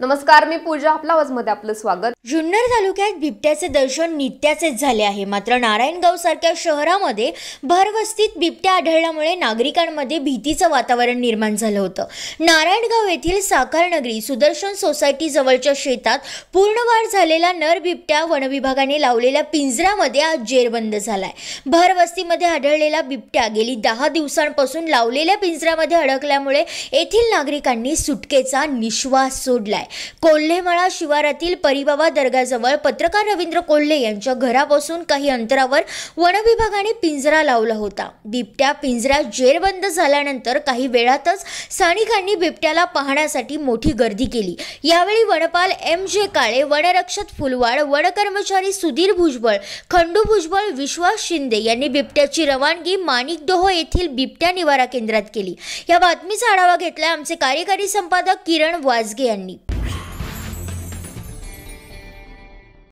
नमस्कार मी पूजा आपला मध्ये आपलं स्वागत जुन्नर तालुक्यात बिबट्याचे दर्शन नित्याचेच झाले आहे मात्र नारायणगाव सारख्या शहरामध्ये भरवस्तीत बिबट्या आढळल्यामुळे नागरिकांमध्ये भीतीचं वातावरण निर्माण झालं होतं नारायणगाव येथील साकार नगरी सुदर्शन सोसायटी जवळच्या शेतात वाढ झालेला नर बिबट्या वनविभागाने लावलेल्या पिंजऱ्यामध्ये आज जेरबंद झालाय भरवस्तीमध्ये आढळलेला बिबट्या गेली दहा दिवसांपासून लावलेल्या पिंजऱ्यामध्ये अडकल्यामुळे येथील नागरिकांनी सुटकेचा निश्वास सोडलाय कोल्हेमाळा शिवारातील परिबाबा दर्गाजवळ पत्रकार रवींद्र कोल्हे यांच्या घरापासून काही अंतरावर वनविभागाने पिंजरा लावला होता बिबट्या पिंजरा जेरबंद झाल्यानंतर काही वेळातच स्थानिकांनी बिबट्याला पाहण्यासाठी मोठी गर्दी केली यावेळी वनपाल एम जे काळे वनरक्षक फुलवाड वनकर्मचारी सुधीर भुजबळ खंडू भुजबळ विश्वास शिंदे यांनी बिबट्याची रवानगी माणिकडोह येथील बिबट्या निवारा केंद्रात केली या बातमीचा आढावा घेतला आमचे कार्यकारी संपादक किरण वाजगे यांनी